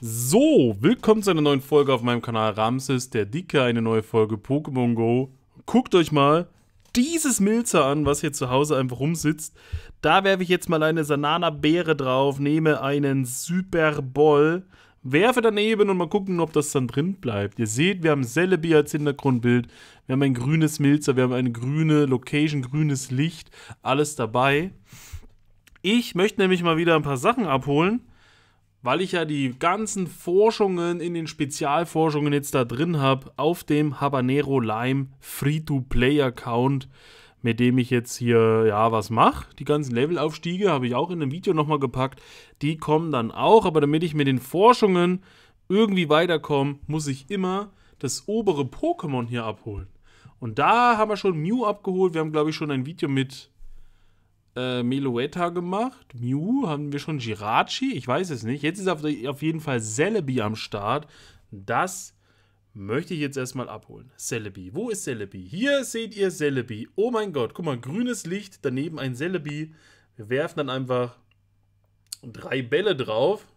So, willkommen zu einer neuen Folge auf meinem Kanal Ramses, der Dicke, eine neue Folge Pokémon Go. Guckt euch mal dieses Milzer an, was hier zu Hause einfach rumsitzt. Da werfe ich jetzt mal eine Sanana-Beere drauf, nehme einen Super Superball, werfe daneben und mal gucken, ob das dann drin bleibt. Ihr seht, wir haben Celebi als Hintergrundbild, wir haben ein grünes Milzer, wir haben eine grüne Location, grünes Licht, alles dabei. Ich möchte nämlich mal wieder ein paar Sachen abholen weil ich ja die ganzen Forschungen in den Spezialforschungen jetzt da drin habe, auf dem Habanero Lime Free-to-Play-Account, mit dem ich jetzt hier ja was mache. Die ganzen Levelaufstiege habe ich auch in einem Video nochmal gepackt. Die kommen dann auch, aber damit ich mit den Forschungen irgendwie weiterkomme, muss ich immer das obere Pokémon hier abholen. Und da haben wir schon Mew abgeholt. Wir haben, glaube ich, schon ein Video mit äh, Melueta gemacht. Mew haben wir schon Girachi. Ich weiß es nicht. Jetzt ist auf, auf jeden Fall Celebi am Start. Das möchte ich jetzt erstmal abholen. Celebi. Wo ist Celebi? Hier seht ihr Celebi. Oh mein Gott. Guck mal, grünes Licht. Daneben ein Celebi. Wir werfen dann einfach drei Bälle drauf.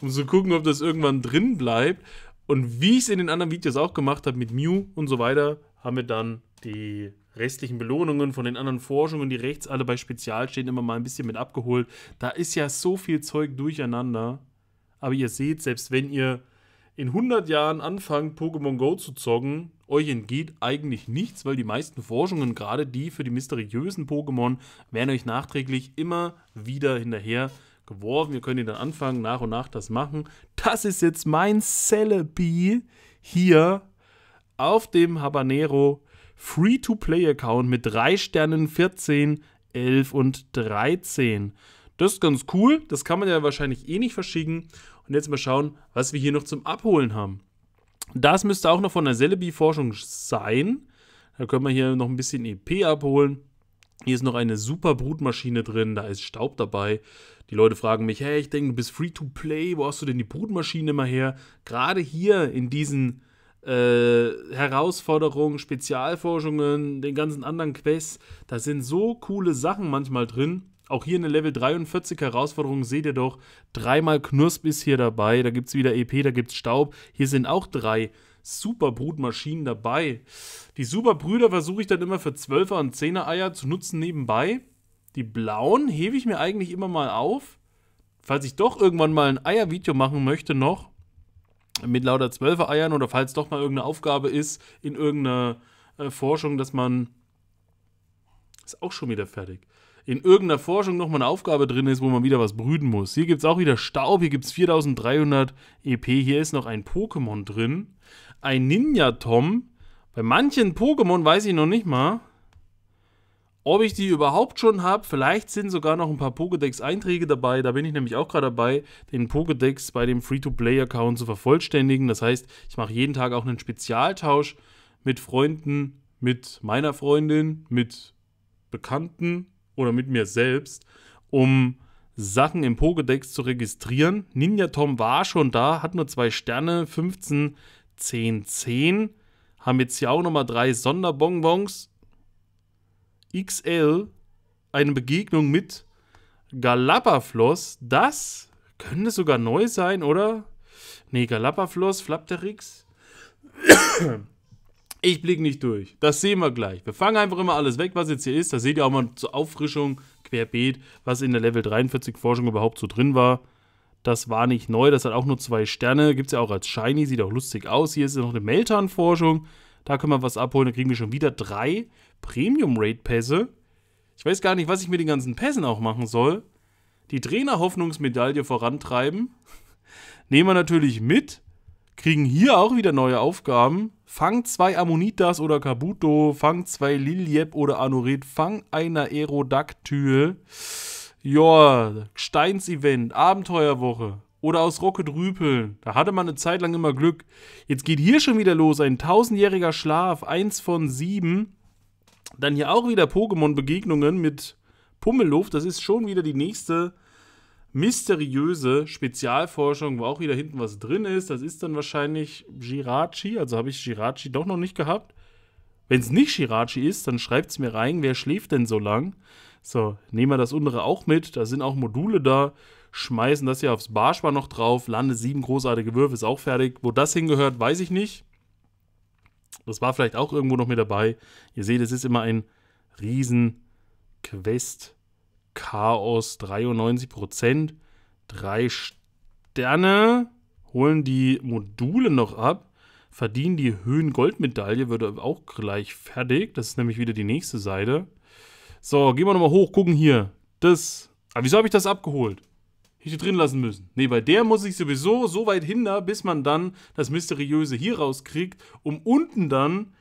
Um zu gucken, ob das irgendwann drin bleibt. Und wie ich es in den anderen Videos auch gemacht habe mit Mew und so weiter, haben wir dann die restlichen Belohnungen, von den anderen Forschungen, die rechts alle bei Spezial stehen, immer mal ein bisschen mit abgeholt. Da ist ja so viel Zeug durcheinander. Aber ihr seht, selbst wenn ihr in 100 Jahren anfangt, Pokémon Go zu zocken, euch entgeht eigentlich nichts, weil die meisten Forschungen, gerade die für die mysteriösen Pokémon, werden euch nachträglich immer wieder hinterher geworfen. Ihr könnt ihr dann anfangen, nach und nach das machen. Das ist jetzt mein Celebi hier auf dem Habanero Free-to-Play-Account mit 3 Sternen 14, 11 und 13. Das ist ganz cool. Das kann man ja wahrscheinlich eh nicht verschicken. Und jetzt mal schauen, was wir hier noch zum Abholen haben. Das müsste auch noch von der Celebi-Forschung sein. Da können wir hier noch ein bisschen EP abholen. Hier ist noch eine super Brutmaschine drin, da ist Staub dabei. Die Leute fragen mich, hey, ich denke, du bist Free-to-Play, wo hast du denn die Brutmaschine mal her? Gerade hier in diesen äh, Herausforderungen, Spezialforschungen, den ganzen anderen Quests. Da sind so coole Sachen manchmal drin. Auch hier eine Level 43 Herausforderung seht ihr doch. Dreimal Knusp ist hier dabei. Da gibt es wieder EP, da gibt es Staub. Hier sind auch drei Superbrutmaschinen dabei. Die Superbrüder versuche ich dann immer für 12er und 10er Eier zu nutzen nebenbei. Die blauen hebe ich mir eigentlich immer mal auf. Falls ich doch irgendwann mal ein Eiervideo machen möchte noch, mit lauter Zwölfer-Eiern oder falls doch mal irgendeine Aufgabe ist in irgendeiner äh, Forschung, dass man. Ist auch schon wieder fertig. In irgendeiner Forschung nochmal eine Aufgabe drin ist, wo man wieder was brüten muss. Hier gibt es auch wieder Staub, hier gibt es 4300 EP, hier ist noch ein Pokémon drin. Ein Ninja-Tom. Bei manchen Pokémon weiß ich noch nicht mal. Ob ich die überhaupt schon habe, vielleicht sind sogar noch ein paar Pokédex-Einträge dabei. Da bin ich nämlich auch gerade dabei, den Pokédex bei dem Free-to-Play-Account zu vervollständigen. Das heißt, ich mache jeden Tag auch einen Spezialtausch mit Freunden, mit meiner Freundin, mit Bekannten oder mit mir selbst, um Sachen im Pokédex zu registrieren. Ninja Tom war schon da, hat nur zwei Sterne, 15, 10, 10. Haben jetzt hier auch nochmal drei Sonderbonbons XL eine Begegnung mit Galapafloss. Das könnte sogar neu sein, oder? Nee, Galapafloss, Flapterix. Ich blicke nicht durch. Das sehen wir gleich. Wir fangen einfach immer alles weg, was jetzt hier ist. Da seht ihr auch mal zur Auffrischung, querbeet, was in der Level 43 Forschung überhaupt so drin war. Das war nicht neu, das hat auch nur zwei Sterne. Gibt es ja auch als Shiny, sieht auch lustig aus. Hier ist noch eine Meltan-Forschung. Da können wir was abholen, da kriegen wir schon wieder drei Premium-Rate-Pässe. Ich weiß gar nicht, was ich mit den ganzen Pässen auch machen soll. Die Trainer-Hoffnungsmedaille vorantreiben. Nehmen wir natürlich mit. Kriegen hier auch wieder neue Aufgaben. Fang zwei Ammonitas oder Kabuto. Fang zwei Liljeb oder Anorit. Fang einer Aerodactyl. Joa, Steins-Event, Abenteuerwoche oder aus Rocket Rüpeln. Da hatte man eine Zeit lang immer Glück. Jetzt geht hier schon wieder los. Ein tausendjähriger Schlaf, eins von sieben. Dann hier auch wieder Pokémon-Begegnungen mit Pummelluft. Das ist schon wieder die nächste mysteriöse Spezialforschung, wo auch wieder hinten was drin ist. Das ist dann wahrscheinlich Girachi. Also habe ich Girachi doch noch nicht gehabt. Wenn es nicht Jirachi ist, dann schreibt es mir rein, wer schläft denn so lang? So, nehmen wir das untere auch mit. Da sind auch Module da. Schmeißen das hier aufs Barspar noch drauf. Lande sieben großartige Würfe, ist auch fertig. Wo das hingehört, weiß ich nicht. Das war vielleicht auch irgendwo noch mit dabei. Ihr seht, es ist immer ein Riesen-Quest. Chaos 93%. Drei Sterne holen die Module noch ab, verdienen die höhen Höhengoldmedaille, wird auch gleich fertig. Das ist nämlich wieder die nächste Seite. So, gehen wir nochmal hoch, gucken hier. Das. Aber ah, wieso habe ich das abgeholt? Hätte drin lassen müssen. Nee, bei der muss ich sowieso so weit hinter, bis man dann das Mysteriöse hier rauskriegt, um unten dann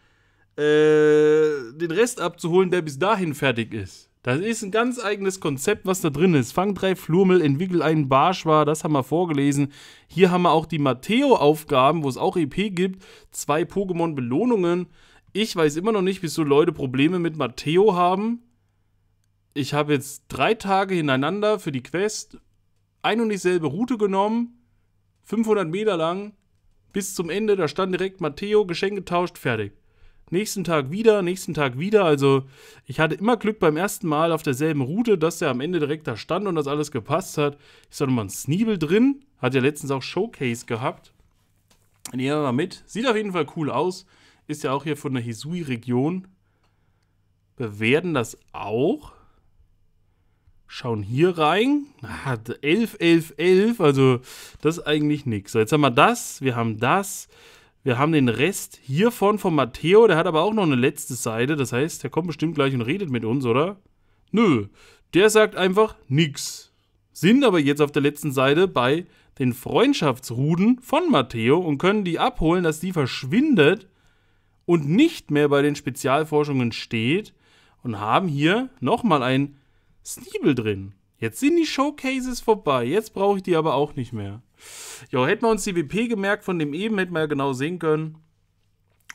äh, den Rest abzuholen, der bis dahin fertig ist. Das ist ein ganz eigenes Konzept, was da drin ist. Fang drei Flurmel, entwickel einen Barschwar, das haben wir vorgelesen. Hier haben wir auch die Matteo-Aufgaben, wo es auch EP gibt. Zwei Pokémon-Belohnungen. Ich weiß immer noch nicht, wieso Leute Probleme mit Matteo haben. Ich habe jetzt drei Tage hintereinander für die Quest ein und dieselbe Route genommen, 500 Meter lang, bis zum Ende, da stand direkt Matteo, Geschenk getauscht, fertig. Nächsten Tag wieder, nächsten Tag wieder. Also ich hatte immer Glück beim ersten Mal auf derselben Route, dass der am Ende direkt da stand und das alles gepasst hat. Ist da nochmal ein Sneebel drin. Hat ja letztens auch Showcase gehabt. Nehmen wir mal mit. Sieht auf jeden Fall cool aus. Ist ja auch hier von der Hisui-Region. Bewerten das auch schauen hier rein. Hat 11, 11, 11. Also das ist eigentlich nichts. So, jetzt haben wir das, wir haben das. Wir haben den Rest hiervon von Matteo. Der hat aber auch noch eine letzte Seite. Das heißt, der kommt bestimmt gleich und redet mit uns, oder? Nö, der sagt einfach nichts. Sind aber jetzt auf der letzten Seite bei den Freundschaftsruden von Matteo und können die abholen, dass die verschwindet und nicht mehr bei den Spezialforschungen steht und haben hier nochmal ein Sneebel drin. Jetzt sind die Showcases vorbei. Jetzt brauche ich die aber auch nicht mehr. Jo, hätten wir uns die WP gemerkt von dem eben, hätten wir ja genau sehen können,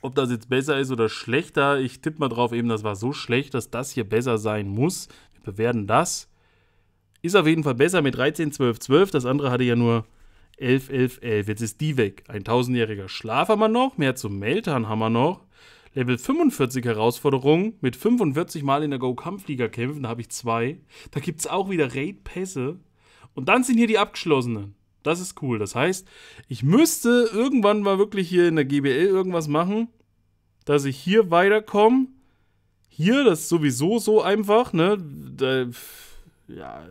ob das jetzt besser ist oder schlechter. Ich tippe mal drauf, eben, das war so schlecht, dass das hier besser sein muss. Wir bewerten das. Ist auf jeden Fall besser mit 13, 12, 12. Das andere hatte ja nur 11, 11, 11. Jetzt ist die weg. Ein tausendjähriger Schlaf haben wir noch. Mehr zum Meltern haben wir noch. Level 45 Herausforderung mit 45 Mal in der Go-Kampfliga kämpfen, da habe ich zwei. Da gibt es auch wieder Raid-Pässe. Und dann sind hier die abgeschlossenen. Das ist cool. Das heißt, ich müsste irgendwann mal wirklich hier in der GBL irgendwas machen, dass ich hier weiterkomme. Hier, das ist sowieso so einfach, ne? Da, ja,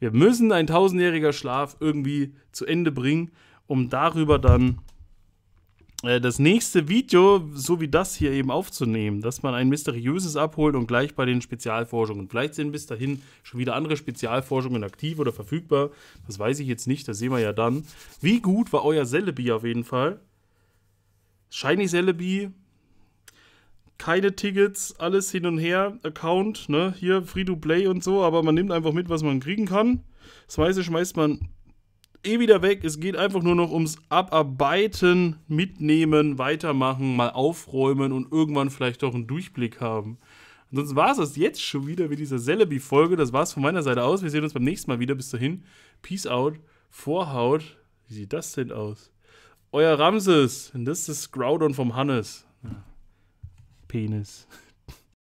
wir müssen ein tausendjähriger Schlaf irgendwie zu Ende bringen, um darüber dann äh, das nächste Video, so wie das hier eben aufzunehmen, dass man ein mysteriöses abholt und gleich bei den Spezialforschungen. Vielleicht sind bis dahin schon wieder andere Spezialforschungen aktiv oder verfügbar. Das weiß ich jetzt nicht, das sehen wir ja dann. Wie gut war euer Celebi auf jeden Fall? Shiny Celebi, keine Tickets, alles hin und her, Account, ne? Hier Free to Play und so, aber man nimmt einfach mit, was man kriegen kann. Das meiste schmeißt man eh wieder weg. Es geht einfach nur noch ums Abarbeiten, mitnehmen, weitermachen, mal aufräumen und irgendwann vielleicht auch einen Durchblick haben. Ansonsten war es das jetzt schon wieder mit dieser Celebi-Folge. Das war es von meiner Seite aus. Wir sehen uns beim nächsten Mal wieder. Bis dahin. Peace out. Vorhaut. Wie sieht das denn aus? Euer Ramses. Und das ist das Groudon vom Hannes. Penis.